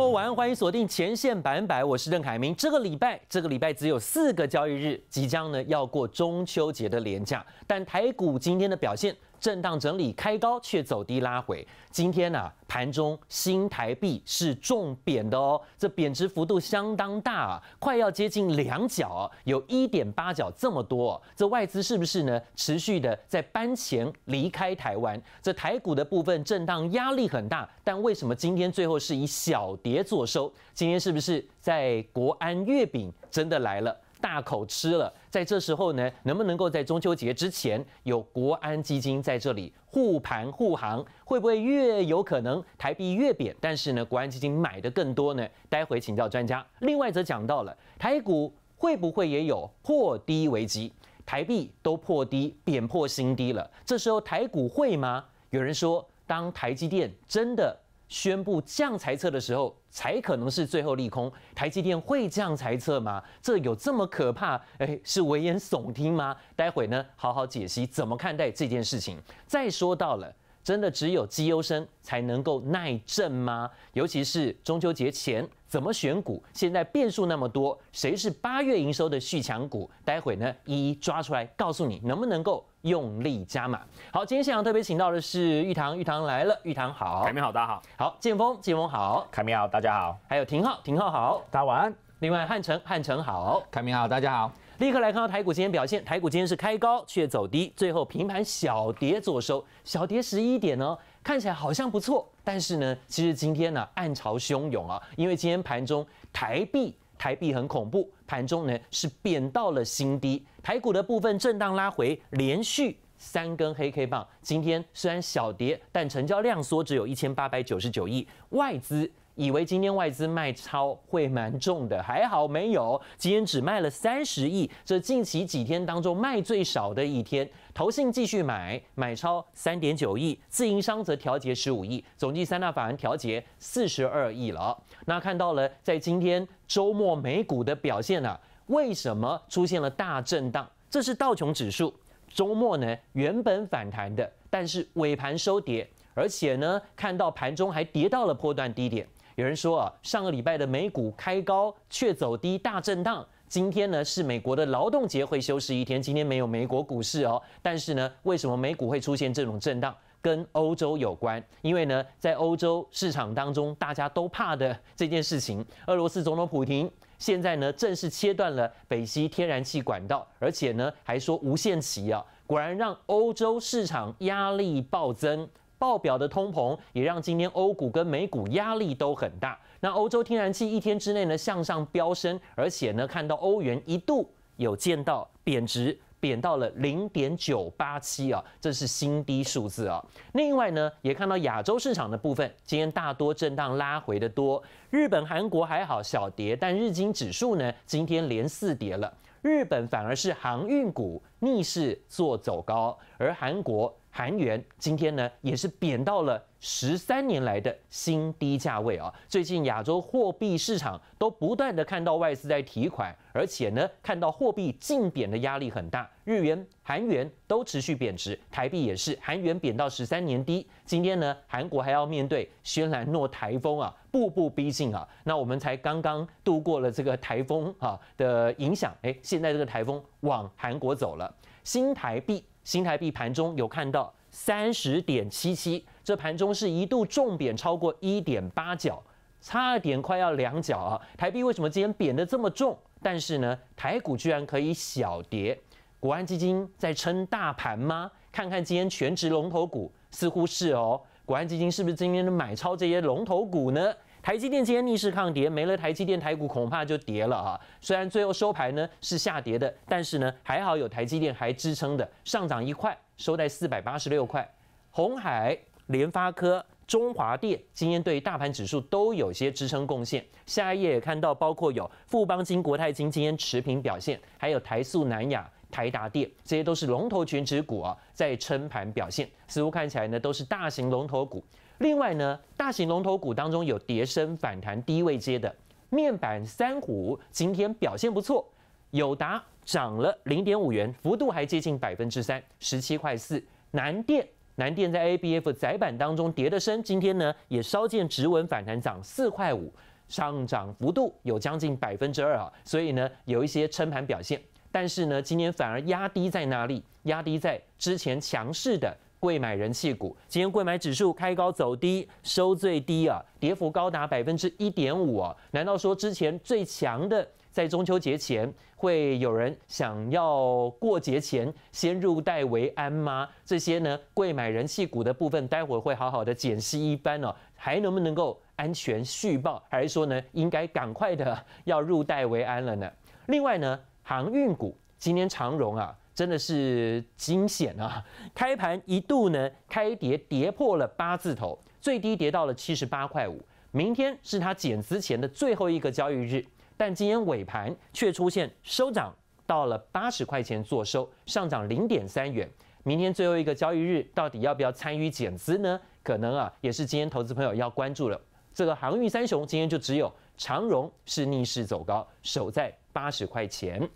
好，晚安，欢迎锁定前线版百，我是邓凯明。这个礼拜，这个礼拜只有四个交易日，即将呢要过中秋节的连假，但台股今天的表现。震荡整理开高却走低拉回，今天呢盘中新台币是重贬的哦，这贬值幅度相当大啊，快要接近两角，有一点八角这么多，这外资是不是呢持续的在搬钱离开台湾？这台股的部分震荡压力很大，但为什么今天最后是以小跌作收？今天是不是在国安月饼真的来了？大口吃了，在这时候呢，能不能够在中秋节之前有国安基金在这里护盘护航？会不会越有可能台币越贬？但是呢，国安基金买的更多呢？待会请教专家。另外则讲到了台股会不会也有破低危机？台币都破低，贬破新低了，这时候台股会吗？有人说，当台积电真的。宣布降裁测的时候，才可能是最后利空。台积电会降裁撤测吗？这有这么可怕？哎，是危言耸听吗？待会呢，好好解析怎么看待这件事情。再说到了，真的只有绩优生才能够耐震吗？尤其是中秋节前。怎么选股？现在变数那么多，谁是八月营收的续强股？待会呢，一一抓出来，告诉你能不能够用力加码。好，今天现场特别请到的是玉堂，玉堂来了，玉堂好，凯明好，大家好。好，剑峰，剑峰好，凯明好，大家好。还有廷浩，廷浩好，大家晚安。另外汉城，汉城好，凯明好，大家好。立刻来看到台股今天表现，台股今天是开高却走低，最后平盘小跌作收，小跌十一点呢，看起来好像不错。但是呢，其实今天呢，暗潮汹涌啊，因为今天盘中台币，台币很恐怖，盘中呢是贬到了新低。台股的部分震荡拉回，连续三根黑 K 棒。今天虽然小跌，但成交量缩，只有一千八百九十九亿，外资。以为今天外资卖超会蛮重的，还好没有，今天只卖了三十亿，这近期几天当中卖最少的一天。投信继续买，买超三点九亿，自营商则调节十五亿，总计三大法人调节四十二亿了。那看到了，在今天周末美股的表现呢？为什么出现了大震荡？这是道琼指数周末呢原本反弹的，但是尾盘收跌，而且呢看到盘中还跌到了破断低点。有人说啊，上个礼拜的美股开高却走低，大震荡。今天呢是美国的劳动节，会休市一天。今天没有美国股市哦，但是呢，为什么美股会出现这种震荡？跟欧洲有关，因为呢，在欧洲市场当中，大家都怕的这件事情，俄罗斯总统普京现在呢正式切断了北溪天然气管道，而且呢还说无限期啊，果然让欧洲市场压力暴增。爆表的通膨也让今天欧股跟美股压力都很大。那欧洲天然气一天之内呢向上飙升，而且呢看到欧元一度有见到贬值，贬到了零点九八七啊，这是新低数字啊。另外呢也看到亚洲市场的部分，今天大多震荡拉回的多。日本、韩国还好小跌，但日经指数呢今天连四跌了。日本反而是航运股逆势做走高，而韩国。韩元今天呢，也是贬到了十三年来的新低价位啊！最近亚洲货币市场都不断的看到外资在提款，而且呢，看到货币净贬的压力很大，日元、韩元都持续贬值，台币也是，韩元贬到十三年低。今天呢，韩国还要面对轩岚诺台风啊，步步逼近啊！那我们才刚刚度过了这个台风啊的影响，哎，现在这个台风往韩国走了，新台币。新台币盘中有看到三十点七七，这盘中是一度重贬超过一点八角，差点快要两角啊！台币为什么今天贬得这么重？但是呢，台股居然可以小跌，国安基金在撑大盘吗？看看今天全值龙头股似乎是哦，国安基金是不是今天买超这些龙头股呢？台积电今天逆势抗跌，没了台积电，台股恐怕就跌了啊！虽然最后收盘呢是下跌的，但是呢还好有台积电还支撑的，上涨一块，收在四百八十六块。红海、联发科、中华电今天对大盘指数都有些支撑贡献。下一页看到包括有富邦金、国泰金今天持平表现，还有台塑、南亚。台达电这些都是龙头全指股啊，在撑盘表现，似乎看起来呢都是大型龙头股。另外呢，大型龙头股当中有跌升反弹，低位接的面板三虎今天表现不错，友达涨了零点五元，幅度还接近百分之三，十七块四。南电南电在 ABF 窄板当中叠的深，今天呢也稍见止稳反弹，涨四块五，上涨幅度有将近百分之二啊，所以呢有一些撑盘表现。但是呢，今天反而压低在哪里？压低在之前强势的贵买人气股。今天贵买指数开高走低，收最低啊，跌幅高达百分之一点五啊！难道说之前最强的，在中秋节前会有人想要过节前先入袋为安吗？这些呢，贵买人气股的部分，待会会好好的解析一番哦，还能不能够安全续报，还是说呢，应该赶快的要入袋为安了呢？另外呢？航运股今天长荣啊，真的是惊险啊！开盘一度呢开跌，跌破了八字头，最低跌到了七十八块五。明天是它减资前的最后一个交易日，但今天尾盘却出现收涨，到了八十块钱做收，上涨零点三元。明天最后一个交易日，到底要不要参与减资呢？可能啊，也是今天投资朋友要关注了。这个航运三雄今天就只有长荣是逆势走高，守在八十块钱。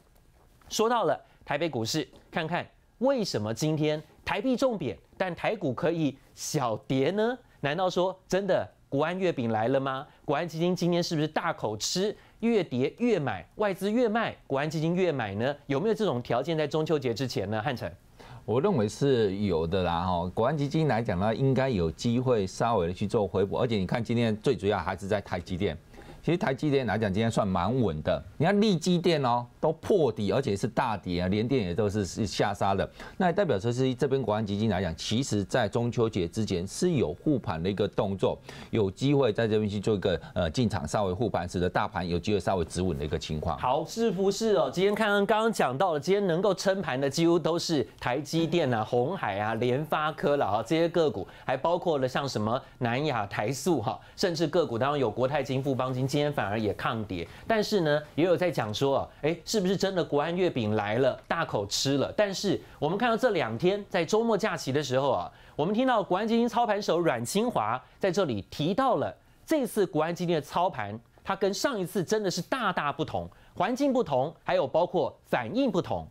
说到了台北股市，看看为什么今天台币重贬，但台股可以小跌呢？难道说真的国安月饼来了吗？国安基金今天是不是大口吃越跌越买，外资越卖，国安基金越买呢？有没有这种条件在中秋节之前呢？汉城。我认为是有的啦哈。国安基金来讲呢，应该有机会稍微的去做回补，而且你看今天最主要还是在台积电。其实台积电来讲，今天算蛮稳的。你看，利基电哦，都破底，而且是大跌啊。连电也都是是下杀的。那也代表说，是这边国安基金来讲，其实在中秋节之前是有护盘的一个动作，有机会在这边去做一个呃进场，稍微护盘，使得大盘有机会稍微止稳的一个情况。好，是不是哦？今天看刚刚讲到了，今天能够撑盘的几乎都是台积电啊、红海啊、联发科了哈，这些个股，还包括了像什么南亚、台塑哈，甚至个股当中有国泰金、富邦金。今天反而也抗跌，但是呢，也有在讲说，哎，是不是真的国安月饼来了，大口吃了？但是我们看到这两天在周末假期的时候啊，我们听到国安基金操盘手阮清华在这里提到了这次国安基金的操盘，它跟上一次真的是大大不同，环境不同，还有包括反应不同。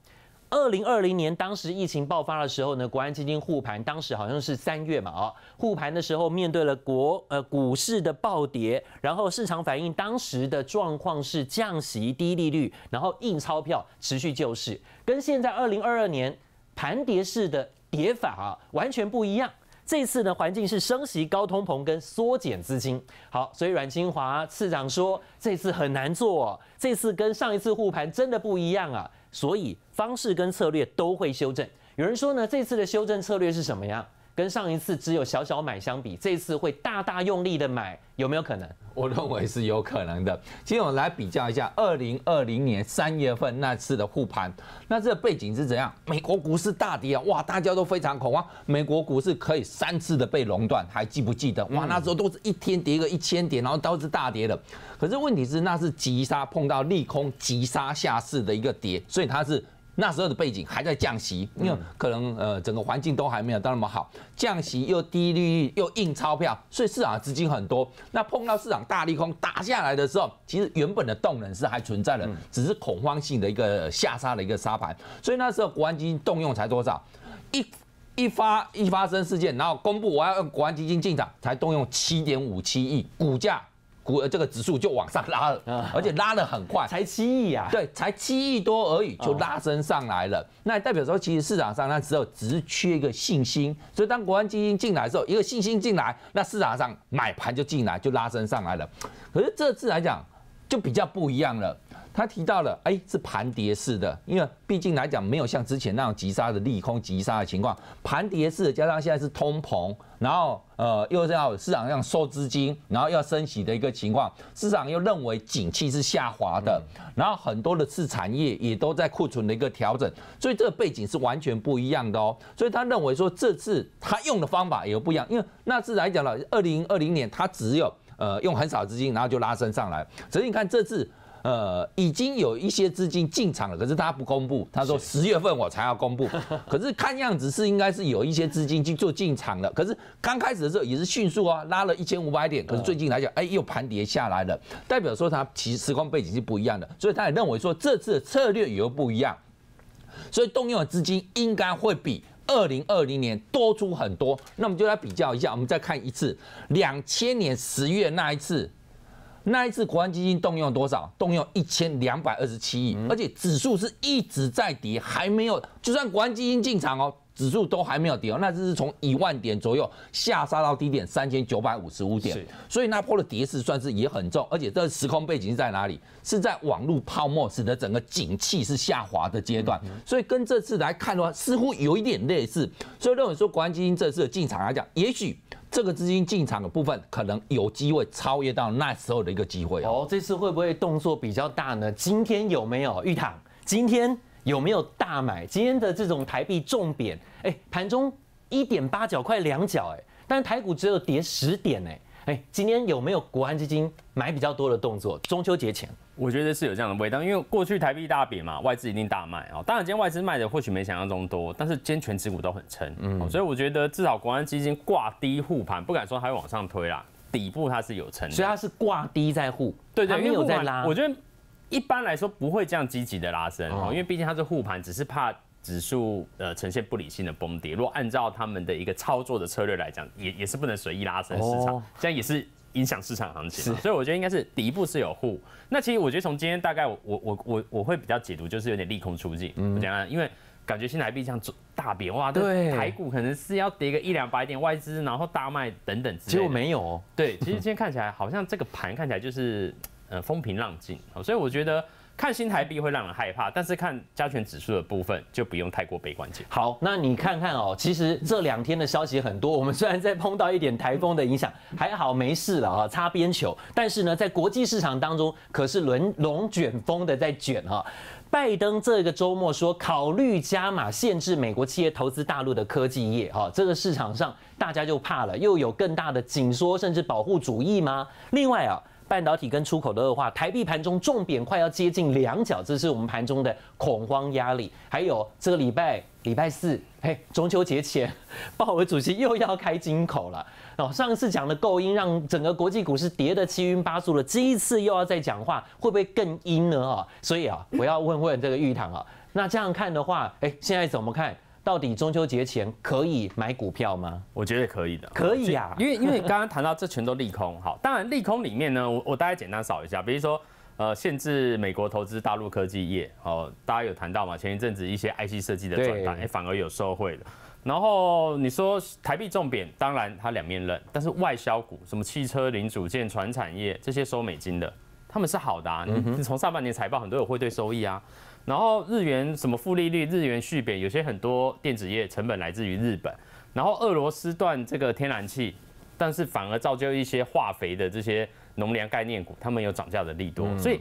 二零二零年当时疫情爆发的时候呢，国安基金护盘，当时好像是三月嘛，啊，护盘的时候面对了国呃股市的暴跌，然后市场反映当时的状况是降息低利率，然后印钞票持续救市，跟现在二零二二年盘跌式的跌法啊完全不一样。这次呢环境是升息高通膨跟缩减资金，好，所以阮清华次长说这次很难做，这次跟上一次护盘真的不一样啊。所以方式跟策略都会修正。有人说呢，这次的修正策略是什么样？跟上一次只有小小买相比，这次会大大用力的买，有没有可能？我认为是有可能的。其实我们来比较一下，二零二零年三月份那次的护盘，那这个背景是怎样？美国股市大跌啊，哇，大家都非常恐慌，美国股市可以三次的被熔断，还记不记得？哇，那时候都是一天跌个一千点，然后都是大跌的。可是问题是，那是急杀碰到利空，急杀下市的一个跌，所以它是。那时候的背景还在降息，因为可能呃整个环境都还没有到那么好，降息又低利率又印钞票，所以市场的资金很多。那碰到市场大利空打下来的时候，其实原本的动能是还存在的，只是恐慌性的一个下杀的一个杀盘。所以那时候国安基金动用才多少？一一发一发生事件，然后公布我要用国安基金进场，才动用七点五七亿股价。股这个指数就往上拉了，而且拉得很快，才七亿啊，对，才七亿多而已就拉升上来了。那代表说，其实市场上那时候只是缺一个信心，所以当国安基金进来的时候，一个信心进来，那市场上买盘就进来，就拉升上来了。可是这次来讲，就比较不一样了。他提到了，哎，是盘跌式的，因为毕竟来讲没有像之前那样急杀的利空急杀的情况，盘跌式的加上现在是通膨，然后呃又要市场上收资金，然后要升息的一个情况，市场又认为景气是下滑的，然后很多的次产业也都在库存的一个调整，所以这个背景是完全不一样的哦，所以他认为说这次他用的方法也不一样，因为那次来讲了二零二零年他只有呃用很少资金然后就拉升上来，所以你看这次。呃，已经有一些资金进场了，可是他不公布，他说十月份我才要公布。可是看样子是应该是有一些资金去做进场了，可是刚开始的时候也是迅速啊，拉了一千五百点，可是最近来讲，哎，又盘跌下来了，代表说他其实时空背景是不一样的，所以他也认为说这次的策略也不一样，所以动用的资金应该会比二零二零年多出很多。那么就来比较一下，我们再看一次两千年十月那一次。那一次国安基金动用多少？动用一千两百二十七亿，而且指数是一直在跌，还没有。就算国安基金进场哦，指数都还没有跌哦。那这是从一万点左右下杀到低点三千九百五十五点，所以那破了跌势算是也很重。而且这时空背景在哪里？是在网络泡沫，使得整个景气是下滑的阶段。所以跟这次来看的话，似乎有一点类似。所以认为说，国安基金这次进场来讲，也许。这个资金进场的部分，可能有机会超越到那时候的一个机会哦。这次会不会动作比较大呢？今天有没有预躺？今天有没有大买？今天的这种台币重贬，哎，盘中一点八角，快两角，哎，但是台股只有跌十点哎，哎，今天有没有国安基金买比较多的动作？中秋节前。我觉得是有这样的味道，因为过去台币大贬嘛，外资一定大卖啊。当然，今天外资卖的或许没想象中多，但是今天全指股都很撑，嗯，所以我觉得至少国安基金挂低护盘，不敢说它往上推啦，底部它是有撑，所以它是挂低在护，对对，还没有在拉。我觉得一般来说不会这样积极的拉升，因为毕竟它是护盘，只是怕指数呃呈现不理性的崩跌。如果按照他们的一个操作的策略来讲，也也是不能随意拉升市场，这样也是。影响市场行情，所以我觉得应该是底部是有护。那其实我觉得从今天大概我我我我会比较解读，就是有点利空出尽。嗯，因为感觉新台币像大贬哇，对，台股可能是要跌个一两百点，外资然后大卖等等。其实我没有，对，其实今天看起来好像这个盘看起来就是。呃风平浪静，所以我觉得看新台币会让人害怕，但是看加权指数的部分就不用太过悲观。好，那你看看哦，其实这两天的消息很多，我们虽然在碰到一点台风的影响，还好没事了啊，擦边球。但是呢，在国际市场当中可是轮龙卷风的在卷哈。拜登这个周末说考虑加码限制美国企业投资大陆的科技业哈，这个市场上大家就怕了，又有更大的紧缩甚至保护主义吗？另外啊。半导体跟出口的恶化，台币盘中重贬，快要接近两角，这是我们盘中的恐慌压力。还有这个礼拜礼拜四，嘿，中秋节前，鲍尔主席又要开金口了。哦，上次讲的够阴让整个国际股市跌得七晕八素了，这一次又要再讲话，会不会更阴呢？哈，所以啊，我要问问这个玉堂啊，那这样看的话，哎，现在怎么看？到底中秋节前可以买股票吗？我觉得可以的，可以啊，因为因为刚刚谈到这全都利空，好，当然利空里面呢，我我大概简单扫一下，比如说呃限制美国投资大陆科技业，哦，大家有谈到嘛，前一阵子一些 IC 设计的赚单，哎反而有收汇了，然后你说台币重贬，当然它两面冷，但是外销股什么汽车零组件、船产业这些收美金的。他们是好的啊，你从上半年财报很多有汇兑收益啊，然后日元什么负利率，日元续贬，有些很多电子业成本来自于日本，然后俄罗斯断这个天然气，但是反而造就一些化肥的这些农粮概念股，他们有涨价的利多，所以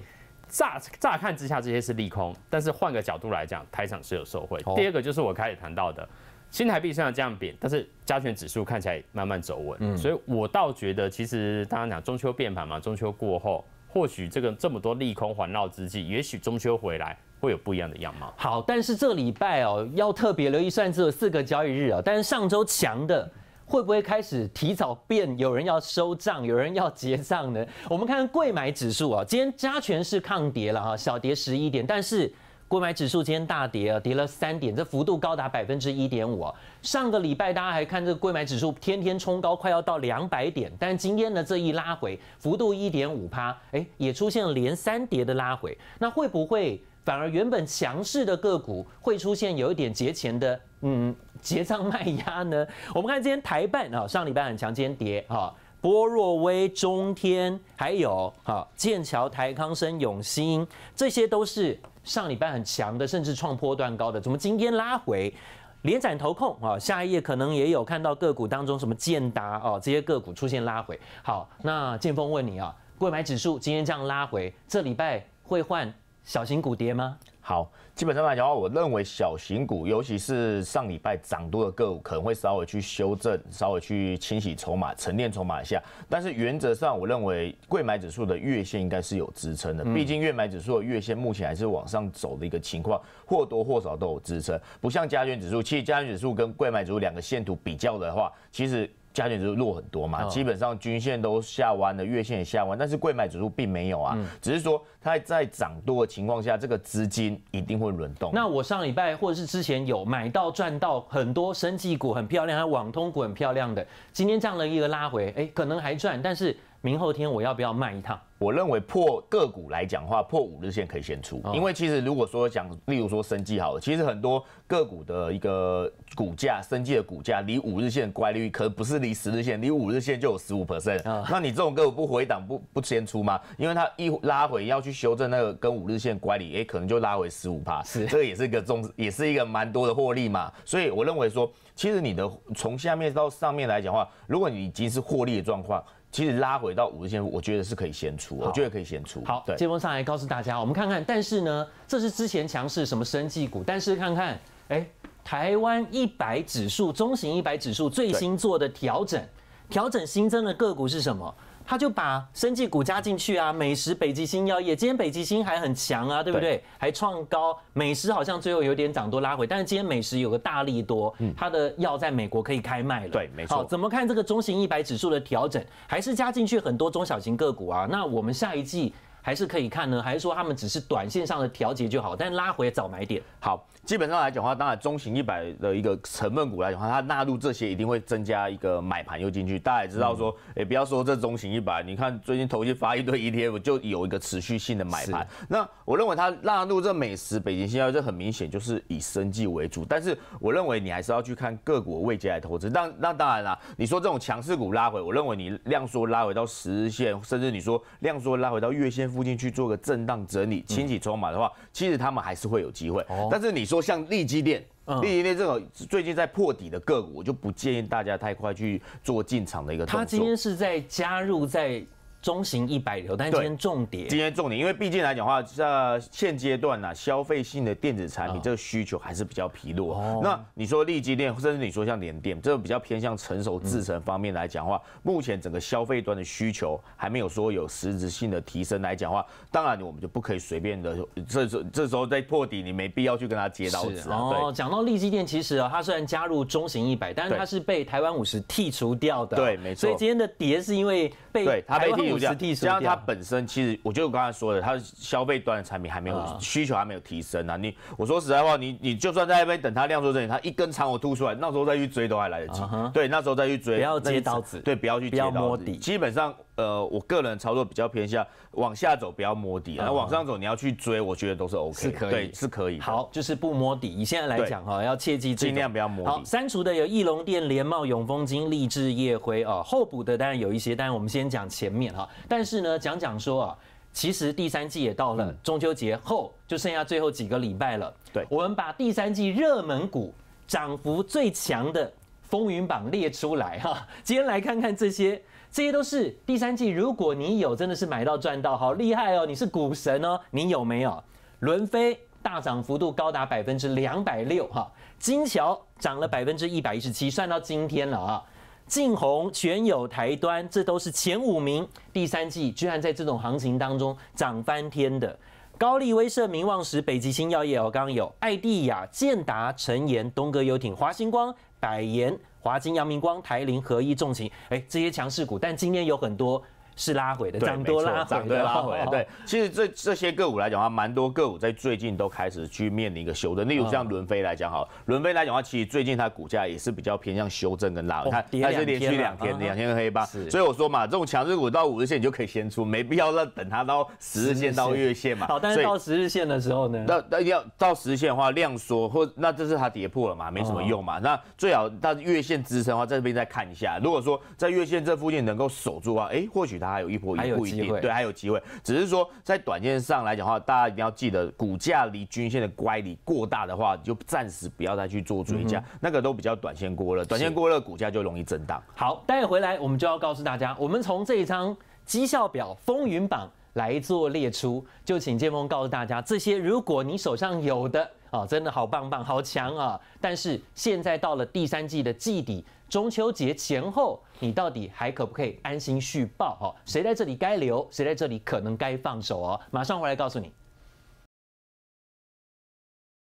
乍乍看之下这些是利空，但是换个角度来讲，台场是有受惠。第二个就是我开始谈到的，新台币虽然这样贬，但是加权指数看起来慢慢走稳，所以我倒觉得其实大家讲中秋变盘嘛，中秋过后。或许这个这么多利空环绕之际，也许中秋回来会有不一样的样貌。好，但是这礼拜哦，要特别留意，虽然只有四个交易日啊。但是上周强的会不会开始提早变？有人要收账，有人要结账呢？我们看贵买指数啊，今天加权是抗跌了哈，小跌十一点，但是。购买指数今天大跌啊，跌了三点，这幅度高达百分之一点五。上个礼拜大家还看这个购买指数天天冲高，快要到两百点，但今天呢这一拉回，幅度一点五趴，哎，也出现连三跌的拉回。那会不会反而原本强势的个股会出现有一点节前的嗯结账卖压呢？我们看今天台办啊，上礼拜很强，今天跌啊。波若威、中天，还有哈剑桥、台康生、永兴，这些都是上礼拜很强的，甚至创波段高的，怎么今天拉回，连斩头控啊？下一页可能也有看到个股当中什么建达啊这些个股出现拉回。好，那剑锋问你啊，购买指数今天这样拉回，这礼拜会换小型股跌吗？好，基本上来讲的话，我认为小型股，尤其是上礼拜涨多的个股，可能会稍微去修正，稍微去清洗筹码、沉淀筹码一下。但是原则上，我认为贵买指数的月线应该是有支撑的，毕竟月买指数月线目前还是往上走的一个情况，或多或少都有支撑。不像加权指数，其实加权指数跟贵买指数两个线图比较的话，其实。加权就弱很多嘛，基本上均线都下弯了，月线也下弯，但是贵买指数并没有啊，只是说它在涨多的情况下，这个资金一定会轮动。那我上礼拜或者是之前有买到赚到很多生技股，很漂亮，还有网通股很漂亮的，今天这样的一个拉回，哎，可能还赚，但是。明后天我要不要卖一趟？我认为破个股来讲话，破五日线可以先出，因为其实如果说讲，例如说生技好了，其实很多个股的一个股价，生技的股价离五日线乖率可不是离十日线，离五日线就有十五 percent，那你这种个股不回档不不先出吗？因为它一拉回要去修正那个跟五日线乖离，哎，可能就拉回十五帕，是，这也是一个中，也是一个蛮多的获利嘛。所以我认为说，其实你的从下面到上面来讲话，如果你已经是获利的状况。其实拉回到五日线，我觉得是可以先出，我觉得可以先出。好，谢峰上来告诉大家，我们看看，但是呢，这是之前强势什么生技股，但是看看，哎，台湾一百指数、中型一百指数最新做的调整，调整新增的个股是什么？他就把生技股加进去啊，美食、北极星药业，今天北极星还很强啊，对不对？还创高，美食好像最后有点涨多拉回，但是今天美食有个大力多，嗯，它的药在美国可以开卖了，对，没错。怎么看这个中型一百指数的调整？还是加进去很多中小型个股啊？那我们下一季。还是可以看呢，还是说他们只是短线上的调节就好？但拉回早买点。好，基本上来讲的话，当然中型一百的一个成分股来讲的话，它纳入这些一定会增加一个买盘又进去。大家也知道说，哎，不要说这中型一百，你看最近头先发一堆 ETF，就有一个持续性的买盘。那我认为它纳入这美食、北京新药，这很明显就是以生计为主。但是我认为你还是要去看各国未接来投资。但那当然啦，你说这种强势股拉回，我认为你量缩拉回到十日线，甚至你说量缩拉回到月线。附近去做个震荡整理、清洗筹码的话，其实他们还是会有机会。但是你说像利基电、利基电这种最近在破底的个股，我就不建议大家太快去做进场的一个动作。他今天是在加入在。中型一百流，但今天重点，今天重点，因为毕竟来讲话，在现阶段呢，消费性的电子产品这个需求还是比较疲弱。那你说立基电，甚至你说像联电，这个比较偏向成熟制程方面来讲话，目前整个消费端的需求还没有说有实质性的提升来讲话。当然，我们就不可以随便的这这这时候在破底，你没必要去跟他接刀子啊。哦，讲到立基电，其实啊，它虽然加入中型一百，但是它是被台湾五十剔除掉的。对，没错。所以今天的跌是因为被它被剔。实际上，它本身其实，我就刚才说的，它消费端的产品还没有需求，还没有提升啊。你我说实在话，你你就算在那边等它亮出这里，它一根肠我吐出来，那时候再去追都还来得及。对，那时候再去追，不要接刀子，对，不要去接刀子，基本上。呃，我个人操作比较偏向往下走，不要摸底，然后往上走你要去追，我觉得都是 O K，是可以，对，是可以。好，就是不摸底。你现在来讲哈，要切记尽量不要摸底。好，删除的有翼龙店、联茂、永丰金、立志、夜辉啊，候补的当然有一些，但是我们先讲前面哈。但是呢，讲讲说啊，其实第三季也到了中秋节后，就剩下最后几个礼拜了。对，我们把第三季热门股涨幅最强的风云榜列出来哈，今天来看看这些。这些都是第三季，如果你有，真的是买到赚到，好厉害哦！你是股神哦，你有没有？伦飞大涨幅度高达百分之两百六，哈，金桥涨了百分之一百一十七，算到今天了啊。晋红、全友、台端，这都是前五名，第三季居然在这种行情当中涨翻天的。高力威设名望时，北极星药业我刚刚有艾地亚、健达、成岩、东哥游艇、华星光、百岩、华金、阳明光、台铃、合一、重擎，哎，这些强势股，但今天有很多。是拉回的，涨多拉，涨多拉回。对，其实这这些个股来讲话，蛮多个股在最近都开始去面临一个修正。例如像伦飞来讲，好，伦飞来讲的话，其实最近它股价也是比较偏向修正跟拉。你看，它是连续两天，两天的黑八。所以我说嘛，这种强势股到五日线你就可以先出，没必要再等它到十日线到月线嘛。好，但是到十日线的时候呢？那那要到十日线的话，量缩或那这是它跌破了嘛，没什么用嘛。那最好它月线支撑的话，在这边再看一下。如果说在月线这附近能够守住的话，哎，或许。它家有一波，也不一定对，还有机会，只是说在短线上来讲话，大家一定要记得，股价离均线的乖离过大的话，就暂时不要再去做追加，那个都比较短线过热，短线过热，股价就容易震荡。好，待会回来我们就要告诉大家，我们从这一张绩效表风云榜来做列出，就请建峰告诉大家，这些如果你手上有的啊，真的好棒棒，好强啊，但是现在到了第三季的季底。中秋节前后，你到底还可不可以安心续报？哦，谁在这里该留，谁在这里可能该放手哦。马上回来告诉你。